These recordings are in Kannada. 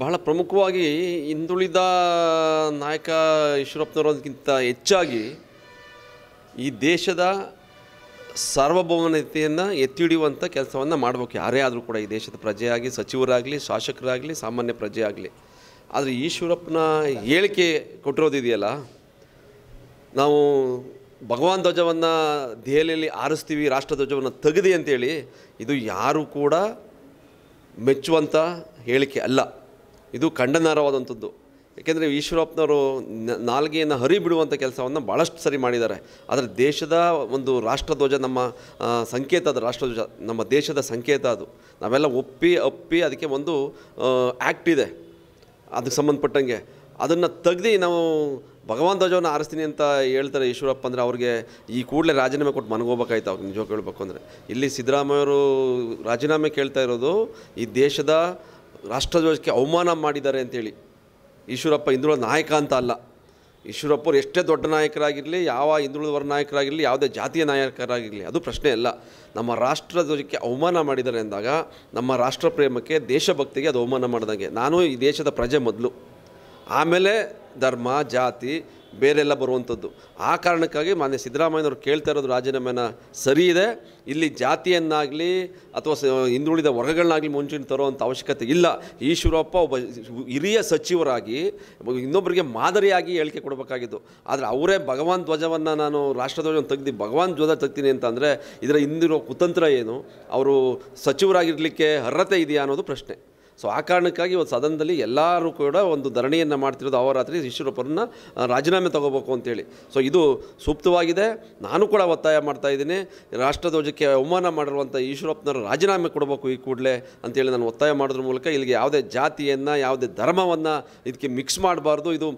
ಬಹಳ ಪ್ರಮುಖವಾಗಿ ಹಿಂದುಳಿದ ನಾಯಕ ಈಶ್ವರಪ್ಪನವರಕ್ಕಿಂತ ಹೆಚ್ಚಾಗಿ ಈ ದೇಶದ ಸಾರ್ವಭೌಮತೆಯನ್ನು ಎತ್ತಿ ಹಿಡಿಯುವಂಥ ಕೆಲಸವನ್ನು ಮಾಡಬೇಕು ಯಾರೇ ಆದರೂ ಕೂಡ ಈ ದೇಶದ ಪ್ರಜೆಯಾಗಲಿ ಸಚಿವರಾಗಲಿ ಶಾಸಕರಾಗಲಿ ಸಾಮಾನ್ಯ ಪ್ರಜೆಯಾಗಲಿ ಆದರೆ ಈಶ್ವರಪ್ಪನ ಹೇಳಿಕೆ ಕೊಟ್ಟಿರೋದಿದೆಯಲ್ಲ ನಾವು ಭಗವಾನ್ ಧ್ವಜವನ್ನು ದೆಹಲಿಯಲ್ಲಿ ಆರಿಸ್ತೀವಿ ರಾಷ್ಟ್ರ ಧ್ವಜವನ್ನು ತೆಗೆದಿ ಅಂತೇಳಿ ಇದು ಯಾರು ಕೂಡ ಮೆಚ್ಚುವಂಥ ಹೇಳಿಕೆ ಅಲ್ಲ ಇದು ಖಂಡನಾರವಾದಂಥದ್ದು ಏಕೆಂದರೆ ಈಶ್ವರಪ್ಪನವರು ನಾಲ್ಗೆಯನ್ನು ಹರಿಬಿಡುವಂಥ ಕೆಲಸವನ್ನು ಭಾಳಷ್ಟು ಸರಿ ಮಾಡಿದ್ದಾರೆ ಆದರೆ ದೇಶದ ಒಂದು ರಾಷ್ಟ್ರಧ್ವಜ ನಮ್ಮ ಸಂಕೇತ ಅದು ರಾಷ್ಟ್ರಧ್ವಜ ನಮ್ಮ ದೇಶದ ಸಂಕೇತ ಅದು ನಾವೆಲ್ಲ ಒಪ್ಪಿ ಅಪ್ಪಿ ಅದಕ್ಕೆ ಒಂದು ಆ್ಯಕ್ಟ್ ಇದೆ ಅದಕ್ಕೆ ಸಂಬಂಧಪಟ್ಟಂಗೆ ಅದನ್ನು ತೆಗ್ದು ನಾವು ಭಗವಾನ್ ಧ್ವಜವನ್ನು ಆರಿಸ್ತೀನಿ ಅಂತ ಹೇಳ್ತಾರೆ ಈಶ್ವರಪ್ಪ ಅಂದರೆ ಅವ್ರಿಗೆ ಈ ಕೂಡಲೇ ರಾಜೀನಾಮೆ ಕೊಟ್ಟು ಮನಗೋಗ್ಬೇಕಾಯ್ತು ಅವ್ರಿಗೆ ನಿಜವಾಗಿ ಹೇಳ್ಬೇಕು ಅಂದರೆ ಇಲ್ಲಿ ಸಿದ್ದರಾಮಯ್ಯವರು ರಾಜೀನಾಮೆ ಕೇಳ್ತಾ ಇರೋದು ಈ ದೇಶದ ರಾಷ್ಟ್ರಧ್ವಜಕ್ಕೆ ಅವಮಾನ ಮಾಡಿದ್ದಾರೆ ಅಂತೇಳಿ ಈಶ್ವರಪ್ಪ ಹಿಂದುಳಿದ ನಾಯಕ ಅಂತ ಅಲ್ಲ ಈಶ್ವರಪ್ಪರು ಎಷ್ಟೇ ದೊಡ್ಡ ನಾಯಕರಾಗಿರಲಿ ಯಾವ ಹಿಂದುಳಿದ ನಾಯಕರಾಗಿರಲಿ ಯಾವುದೇ ಜಾತಿಯ ನಾಯಕರಾಗಿರಲಿ ಅದು ಪ್ರಶ್ನೆ ಅಲ್ಲ ನಮ್ಮ ರಾಷ್ಟ್ರಧ್ವಜಕ್ಕೆ ಅವಮಾನ ಮಾಡಿದ್ದಾರೆ ಅಂದಾಗ ನಮ್ಮ ರಾಷ್ಟ್ರ ಪ್ರೇಮಕ್ಕೆ ದೇಶಭಕ್ತಿಗೆ ಅದು ಅವಮಾನ ಮಾಡಿದಂಗೆ ನಾನು ಈ ದೇಶದ ಪ್ರಜೆ ಮೊದಲು ಆಮೇಲೆ ಧರ್ಮ ಜಾತಿ ಬೇರೆಲ್ಲ ಬರುವಂಥದ್ದು ಆ ಕಾರಣಕ್ಕಾಗಿ ಮಾನ್ಯ ಸಿದ್ದರಾಮಯ್ಯನವರು ಕೇಳ್ತಾ ಇರೋದು ರಾಜೀನಾಮೆನ ಸರಿ ಇದೆ ಇಲ್ಲಿ ಜಾತಿಯನ್ನಾಗಲಿ ಅಥವಾ ಹಿಂದುಳಿದ ವರ್ಗಗಳನ್ನಾಗಲಿ ಮುಂಚಿನ ತರುವಂಥ ಅವಶ್ಯಕತೆ ಇಲ್ಲ ಈಶ್ವರಪ್ಪ ಒಬ್ಬ ಹಿರಿಯ ಸಚಿವರಾಗಿ ಇನ್ನೊಬ್ಬರಿಗೆ ಮಾದರಿಯಾಗಿ ಹೇಳಿಕೆ ಕೊಡಬೇಕಾಗಿದ್ದು ಆದರೆ ಅವರೇ ಭಗವಾನ್ ಧ್ವಜವನ್ನು ನಾನು ರಾಷ್ಟ್ರಧ್ವಜವನ್ನು ತೆಗ್ದು ಭಗವಾನ್ ಧ್ವಜ ತೆಗ್ತೀನಿ ಅಂತಂದರೆ ಇದರ ಹಿಂದಿರೋ ಕುತಂತ್ರ ಏನು ಅವರು ಸಚಿವರಾಗಿರಲಿಕ್ಕೆ ಅರ್ಹತೆ ಇದೆಯಾ ಅನ್ನೋದು ಪ್ರಶ್ನೆ ಸೊ ಆ ಕಾರಣಕ್ಕಾಗಿ ಒಂದು ಸದನದಲ್ಲಿ ಎಲ್ಲರೂ ಕೂಡ ಒಂದು ಧರಣಿಯನ್ನು ಮಾಡ್ತಿರೋದು ಅವರಾತ್ರಿ ಈಶ್ವರಪ್ಪನ ರಾಜೀನಾಮೆ ತಗೋಬೇಕು ಅಂತೇಳಿ ಸೊ ಇದು ಸೂಕ್ತವಾಗಿದೆ ನಾನು ಕೂಡ ಒತ್ತಾಯ ಮಾಡ್ತಾ ಇದ್ದೀನಿ ರಾಷ್ಟ್ರಧ್ವಜಕ್ಕೆ ಅವಮಾನ ಮಾಡಿರುವಂಥ ಈಶ್ವರಪ್ಪನವರು ರಾಜೀನಾಮೆ ಕೊಡಬೇಕು ಈ ಕೂಡಲೇ ಅಂತೇಳಿ ನಾನು ಒತ್ತಾಯ ಮಾಡೋದ್ರ ಮೂಲಕ ಇಲ್ಲಿಗೆ ಯಾವುದೇ ಜಾತಿಯನ್ನು ಯಾವುದೇ ಧರ್ಮವನ್ನು ಇದಕ್ಕೆ ಮಿಕ್ಸ್ ಮಾಡಬಾರ್ದು ಇದು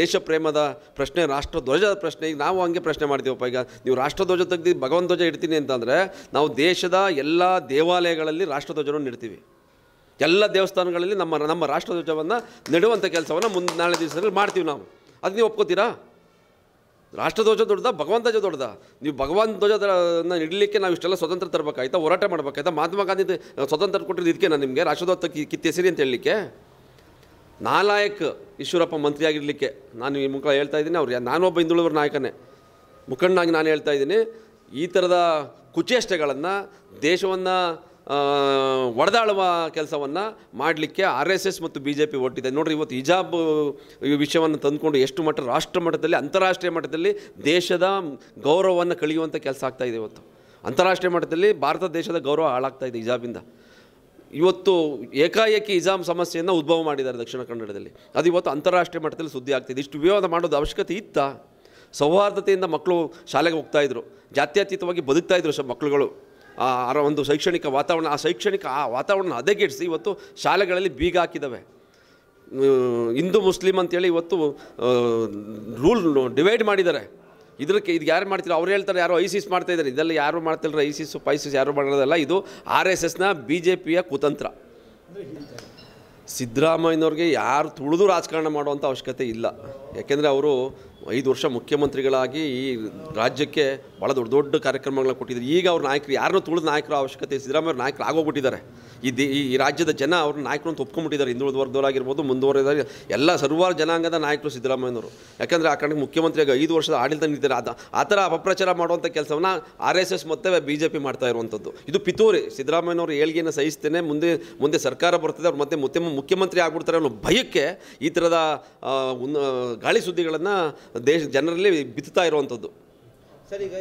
ದೇಶ ಪ್ರೇಮದ ಪ್ರಶ್ನೆ ರಾಷ್ಟ್ರಧ್ವಜದ ಪ್ರಶ್ನೆ ಈಗ ನಾವು ಹಂಗೆ ಪ್ರಶ್ನೆ ಮಾಡ್ತೀವಪ್ಪ ಈಗ ನೀವು ರಾಷ್ಟ್ರಧ್ವಜ ತೆಗೆದು ಭಗವಂತ ಧ್ವಜ ಇಡ್ತೀನಿ ಅಂತಂದರೆ ನಾವು ದೇಶದ ಎಲ್ಲ ದೇವಾಲಯಗಳಲ್ಲಿ ರಾಷ್ಟ್ರಧ್ವಜವನ್ನು ಇಡ್ತೀವಿ ಎಲ್ಲ ದೇವಸ್ಥಾನಗಳಲ್ಲಿ ನಮ್ಮ ನಮ್ಮ ರಾಷ್ಟ್ರಧ್ವಜವನ್ನು ನೆಡುವಂಥ ಕೆಲಸವನ್ನು ಮುಂದೆ ನಾಳೆ ದಿವಸದಲ್ಲಿ ಮಾಡ್ತೀವಿ ನಾವು ಅದು ನೀವು ಒಪ್ಕೋತೀರಾ ರಾಷ್ಟ್ರಧ್ವಜ ದೊಡ್ಡದ ಭಗವಂತ ಧ್ವಜ ದೊಡ್ಡದ ನೀವು ಭಗವಂತ ಧ್ವಜನ ಇಡಲಿಕ್ಕೆ ನಾವು ಇಷ್ಟೆಲ್ಲ ಸ್ವತಂತ್ರ ತರಬೇಕಾಯ್ತಾ ಹೋರಾಟ ಮಾಡಬೇಕಾಯ್ತಾ ಮಹಾತ್ಮ ಗಾಂಧಿ ಸ್ವತಂತ್ರ ಕೊಟ್ಟಿದ್ದು ಇದಕ್ಕೆ ನಾನು ನಿಮಗೆ ರಾಷ್ಟ್ರಧ್ವಜ ಕಿತ್ತೇಸಿರಿ ಕಿತ್ತೆಸಿರಿ ಅಂತ ಹೇಳಲಿಕ್ಕೆ ನಾಲಾಯಕ್ ಈಶ್ವರಪ್ಪ ಮಂತ್ರಿಯಾಗಿರಲಿಕ್ಕೆ ನಾನು ಈ ಮುಖ ಹೇಳ್ತಾ ಇದ್ದೀನಿ ಅವ್ರು ನಾನೊಬ್ಬ ಹಿಂದುಳಿದವ್ರ ನಾಯಕನೇ ಮುಖಂಡನಾಗಿ ನಾನು ಹೇಳ್ತಾ ಇದ್ದೀನಿ ಈ ಥರದ ಕುಚೇಷ್ಟೆಗಳನ್ನು ದೇಶವನ್ನು ಒಡೆದಾಳುವ ಕೆಲಸವನ್ನು ಮಾಡಲಿಕ್ಕೆ ಆರ್ ಎಸ್ ಎಸ್ ಮತ್ತು ಬಿ ಜೆ ಪಿ ಒಟ್ಟಿದೆ ನೋಡ್ರಿ ಇವತ್ತು ಹಿಜಾಬ್ ವಿಷಯವನ್ನು ತಂದುಕೊಂಡು ಎಷ್ಟು ಮಟ್ಟ ರಾಷ್ಟ್ರ ಮಟ್ಟದಲ್ಲಿ ಅಂತಾರಾಷ್ಟ್ರೀಯ ಮಟ್ಟದಲ್ಲಿ ದೇಶದ ಗೌರವವನ್ನು ಕಳೆಯುವಂಥ ಕೆಲಸ ಆಗ್ತಾಯಿದೆ ಇವತ್ತು ಅಂತಾರಾಷ್ಟ್ರೀಯ ಮಟ್ಟದಲ್ಲಿ ಭಾರತ ದೇಶದ ಗೌರವ ಹಾಳಾಗ್ತಾ ಇದೆ ಹಿಜಾಬಿಂದ ಇವತ್ತು ಏಕಾಏಕಿ ಇಜಾಮ್ ಸಮಸ್ಯೆಯನ್ನು ಉದ್ಭವ ಮಾಡಿದ್ದಾರೆ ದಕ್ಷಿಣ ಕನ್ನಡದಲ್ಲಿ ಅದು ಇವತ್ತು ಅಂತಾರಾಷ್ಟ್ರೀಯ ಮಟ್ಟದಲ್ಲಿ ಸುದ್ದಿ ಆಗ್ತಿದೆ ಇಷ್ಟು ವಿವಾದ ಮಾಡೋದು ಅವಶ್ಯಕತೆ ಇತ್ತ ಸೌಹಾರ್ದತೆಯಿಂದ ಮಕ್ಕಳು ಶಾಲೆಗೆ ಹೋಗ್ತಾಯಿದ್ರು ಜಾತ್ಯತೀತವಾಗಿ ಬದುಕ್ತಾಯಿದ್ರು ಸ ಮಕ್ಕಳುಗಳು ಒಂದು ಶೈಕ್ಷಣಿಕ ವಾತಾವರಣ ಆ ಶೈಕ್ಷಣಿಕ ಆ ವಾತಾವರಣ ಹದಗೆಡಿಸಿ ಇವತ್ತು ಶಾಲೆಗಳಲ್ಲಿ ಬೀಗ ಹಾಕಿದ್ದಾವೆ ಹಿಂದೂ ಮುಸ್ಲಿಮ್ ಅಂತೇಳಿ ಇವತ್ತು ರೂಲ್ ಡಿವೈಡ್ ಮಾಡಿದ್ದಾರೆ ಇದಕ್ಕೆ ಇದು ಯಾರು ಮಾಡ್ತಿಲ್ಲ ಅವ್ರು ಹೇಳ್ತಾರೆ ಯಾರೋ ಐಸಿಸ್ ಮಾಡ್ತಾಯಿದ್ದಾರೆ ಇದರಲ್ಲಿ ಯಾರು ಮಾಡ್ತಿಲ್ಲ ಐಸಿಸ್ ಪೈಸಿಸ್ ಯಾರು ಮಾಡೋದಲ್ಲ ಇದು ಆರ್ ಎಸ್ ಎಸ್ನ ಬಿ ಜೆ ಪಿಯ ಕುತಂತ್ರ ಸಿದ್ದರಾಮಯ್ಯನವ್ರಿಗೆ ಯಾರು ತುಳಿದು ರಾಜಕಾರಣ ಮಾಡುವಂಥ ಅವಶ್ಯಕತೆ ಇಲ್ಲ ಯಾಕೆಂದರೆ ಅವರು ಐದು ವರ್ಷ ಮುಖ್ಯಮಂತ್ರಿಗಳಾಗಿ ಈ ರಾಜ್ಯಕ್ಕೆ ಭಾಳ ದೊಡ್ಡ ದೊಡ್ಡ ಕಾರ್ಯಕ್ರಮಗಳನ್ನ ಕೊಟ್ಟಿದ್ದಾರೆ ಈಗ ಅವ್ರ ನಾಯಕರು ಯಾರನ್ನೂ ತುಳಿದ ನಾಯಕರ ಅವಶ್ಯಕತೆ ಸಿದ್ದರಾಮಯ್ಯ ನಾಯಕರು ಆಗೋಗ್ಬಿಟ್ಟಿದ್ದಾರೆ ಈ ದಿ ಈ ರಾಜ್ಯದ ಜನ ನಾಯಕರು ಅಂತ ಒಪ್ಕೊಂಡ್ಬಿಟ್ಟಿದ್ದಾರೆ ಹಿಂದುಳಿದ ವರ್ಗದವರಾಗಿರ್ಬೋದು ಮುಂದುವರೆದ ಎಲ್ಲ ಸರ್ವಾರ ಜನಾಂಗದ ನಾಯಕರು ಸಿದ್ದರಾಮಯ್ಯನವರು ಯಾಕೆಂದರೆ ಆ ಕಾರಣಕ್ಕೆ ಮುಖ್ಯಮಂತ್ರಿಯಾಗಿ ಐದು ವರ್ಷದ ಆಡಳಿತ ನಿಂತಿದ್ದಾರೆ ಅದು ಆ ಥರ ಅಪಪ್ರಚಾರ ಮಾಡುವಂಥ ಕೆಲಸವನ್ನು ಆರ್ ಎಸ್ ಎಸ್ ಮತ್ತು ಬಿ ಜೆ ಪಿ ಮಾಡ್ತಾ ಇರುವಂಥದ್ದು ಇದು ಪಿತೂರಿ ಸಿದ್ದರಾಮಯ್ಯನವರು ಏಳ್ಗೆಯನ್ನು ಸಹಿಸ್ತೇನೆ ಮುಂದೆ ಮುಂದೆ ಸರ್ಕಾರ ಬರ್ತದೆ ಅವ್ರು ಮತ್ತೆ ಮುಖ್ಯಮಂತ್ರಿ ಆಗ್ಬಿಡ್ತಾರೆ ಅನ್ನೋ ಭಯಕ್ಕೆ ಈ ಥರದ ಗಾಳಿ ಸುದ್ದಿಗಳನ್ನು ದೇಶ ಜನರಲ್ಲಿ ಬಿತ್ತುತ್ತಾ ಇರುವಂಥದ್ದು ಸರ್ ಈಗ